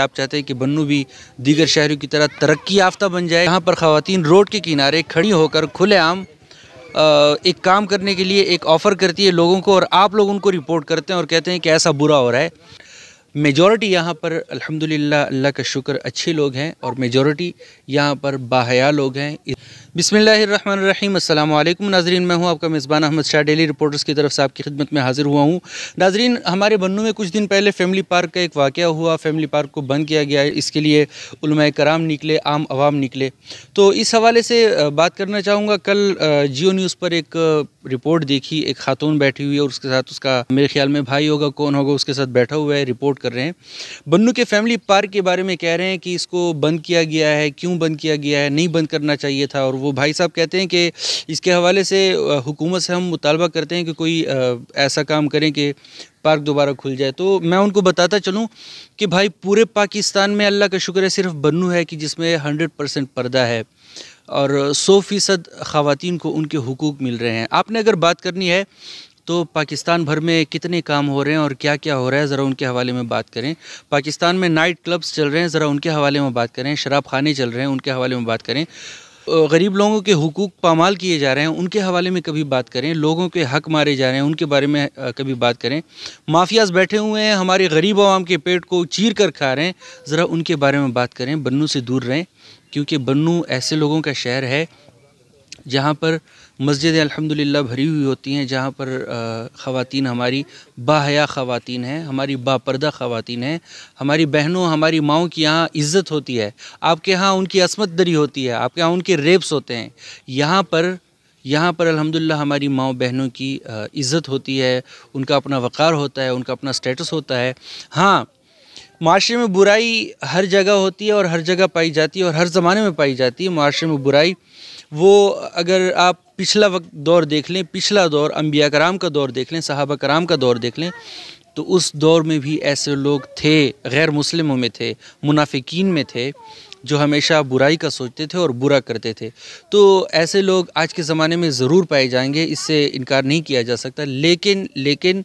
आप चाहते हैं कि बन्नू भी दीगर शहरों की तरह तरक्की याफ्ता बन जाए यहाँ पर खातन रोड के किनारे खड़ी होकर खुलेआम एक काम करने के लिए एक ऑफ़र करती है लोगों को और आप लोग उनको रिपोर्ट करते हैं और कहते हैं कि ऐसा बुरा हो रहा है मेजॉरिटी यहाँ पर अल्हम्दुलिल्लाह अल्लाह का शुक्र अच्छे लोग हैं और मेजॉरिटी यहाँ पर बाहया लोग हैं बिसमीम अल्लाम नाजरीन मैं हूं आपका मेज़बान अहमद शाह डेली रिपोर्टर्स की तरफ से आपकी खिदमत में हाज़िर हुआ हूं नाजरीन हमारे बन्नू में कुछ दिन पहले फैमिली पार्क का एक वाक़ हुआ फैमिली पार्क को बंद किया गया इसके लिए कराम निकले आम आवाम निकले तो इस हवाले से बात करना चाहूँगा कल जियो न्यूज़ पर एक रिपोर्ट देखी एक खातून बैठी हुई है और उसके साथ उसका मेरे ख्याल में भाई होगा कौन होगा उसके साथ बैठा हुआ है रिपोर्ट कर रहे हैं बन्नू के फैमिली पार्क के बारे में कह रहे हैं कि इसको बंद किया गया है क्यों बंद किया गया है नहीं बंद करना चाहिए था और वो भाई साहब कहते हैं कि इसके हवाले से हुकूमत से हम मुतालबा करते हैं कि कोई ऐसा काम करें कि पार्क दोबारा खुल जाए तो मैं उनको बताता चलूँ कि भाई पूरे पाकिस्तान में अल्लाह का शुक्र है सिर्फ बनू है कि जिसमें हंड्रेड परसेंट पर्दा है और सौ फ़ीसद ख़वान को उनके हकूक़ मिल रहे हैं आपने अगर बात करनी है तो पाकिस्तान भर में कितने काम हो रहे हैं और क्या क्या हो रहा है ज़रा उनके हवाले में बात करें पाकिस्तान में नाइट क्लब्स चल रहे हैं ज़रा उनके हवाले में बात करें शराब खाने चल रहे हैं उनके हवाले में बात करें गरीब लोगों के हकूक़ पामाल किए जा रहे हैं उनके हवाले में कभी बात करें लोगों के हक मारे जा रहे हैं उनके बारे में कभी बात करें माफियाज़ बैठे हुए हैं हमारे गरीब आवाम के पेट को चीर कर खा रहे हैं ज़रा उनके बारे में बात करें बन्नू से दूर रहें क्योंकि बन्नू ऐसे लोगों का शहर है जहाँ पर मस्जिद अल्हम्दुलिल्लाह भरी हुई होती हैं जहाँ पर ख़वातीन हमारी बाहया ख़वातीन हैं हमारी बापर्दा ख़वातीन हैं हमारी बहनों हमारी माओं की यहाँ इज़्ज़त होती है आपके यहाँ उनकी असमत दरी होती है आपके यहाँ उनके रेप्स होते हैं यहाँ पर यहाँ पर अल्हम्दुलिल्लाह हमारी माओ बहनों की इज़्ज़त होती है उनका अपना वक़ार होता है उनका अपना स्टेटस होता है हाँ माशरे में बुराई हर जगह होती है और हर जगह पाई जाती है और हर ज़माने में पाई जाती है माशरे में बुराई वो अगर आप पिछला वक्त दौर देख लें पिछला दौर अम्बिया कराम का दौर देख लें सहाबा कराम का दौर देख लें तो उस दौर में भी ऐसे लोग थे गैर मुस्लिमों में थे मुनाफिकीन में थे जो हमेशा बुराई का सोचते थे और बुरा करते थे तो ऐसे लोग आज के ज़माने में ज़रूर पाए जाएंगे इससे इनकार नहीं किया जा सकता लेकिन लेकिन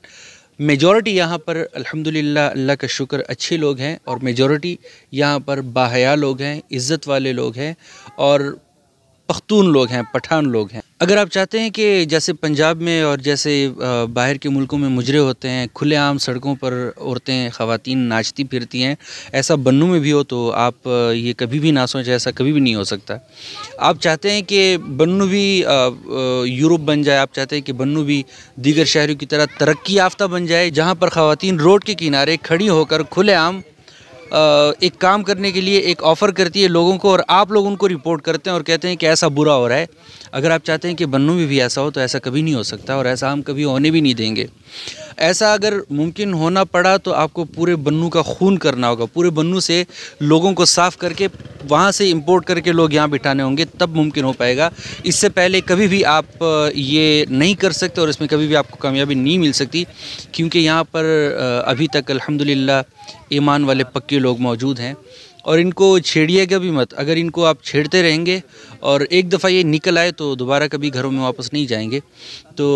मेजॉरिटी यहाँ पर अल्हम्दुलिल्लाह अल्लाह का शुक्र अच्छे लोग हैं और मेजॉरिटी यहाँ पर बाहया लोग हैं इज़्ज़त वाले लोग हैं और पख्तून लोग हैं पठान लोग हैं अगर आप चाहते हैं कि जैसे पंजाब में और जैसे बाहर के मुल्कों में मुजरे होते हैं खुलेआम सड़कों पर औरतें ख़वातीन नाचती फिरती हैं ऐसा बन्नू में भी हो तो आप ये कभी भी ना सोचें ऐसा कभी भी नहीं हो सकता आप चाहते हैं कि बन्नू भी यूरोप बन जाए आप चाहते हैं कि बन्नू भी दीगर शहरों की तरह तरक्की याफ्ता बन जाए जहाँ पर ख़वातीन रोड के किनारे खड़ी होकर खुलेआम एक काम करने के लिए एक ऑफ़र करती है लोगों को और आप लोग उनको रिपोर्ट करते हैं और कहते हैं कि ऐसा बुरा हो रहा है अगर आप चाहते हैं कि बन्नू में भी, भी ऐसा हो तो ऐसा कभी नहीं हो सकता और ऐसा हम कभी होने भी नहीं देंगे ऐसा अगर मुमकिन होना पड़ा तो आपको पूरे बन्नू का खून करना होगा पूरे बन्नू से लोगों को साफ़ करके वहाँ से इंपोर्ट करके लोग यहाँ बिठाने होंगे तब मुमकिन हो पाएगा इससे पहले कभी भी आप ये नहीं कर सकते और इसमें कभी भी आपको कामयाबी नहीं मिल सकती क्योंकि यहाँ पर अभी तक अलहमदिल्ला ईमान वाले पक्के लोग मौजूद हैं और इनको छेड़िएगा भी मत अगर इनको आप छेड़ते रहेंगे और एक दफ़ा ये निकल आए तो दोबारा कभी घरों में वापस नहीं जाएंगे तो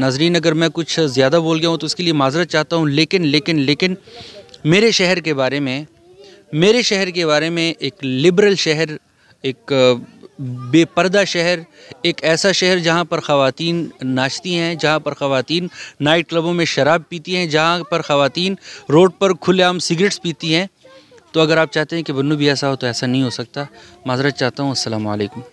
नाजरीन अगर मैं कुछ ज़्यादा बोल गया हूँ तो उसके लिए माजरत चाहता हूँ लेकिन लेकिन लेकिन मेरे शहर के बारे में मेरे शहर के बारे में एक लिबरल शहर एक बेपर्दा शहर एक ऐसा शहर जहाँ पर ख़वातीन नाचती हैं जहाँ पर ख़वातीन नाइट क्लबों में शराब पीती हैं जहाँ पर ख़वातीन रोड पर खुलेआम सिगरेट्स पीती हैं तो अगर आप चाहते हैं कि बन्नू भी ऐसा हो तो ऐसा नहीं हो सकता माजरत चाहता हूँ असलकम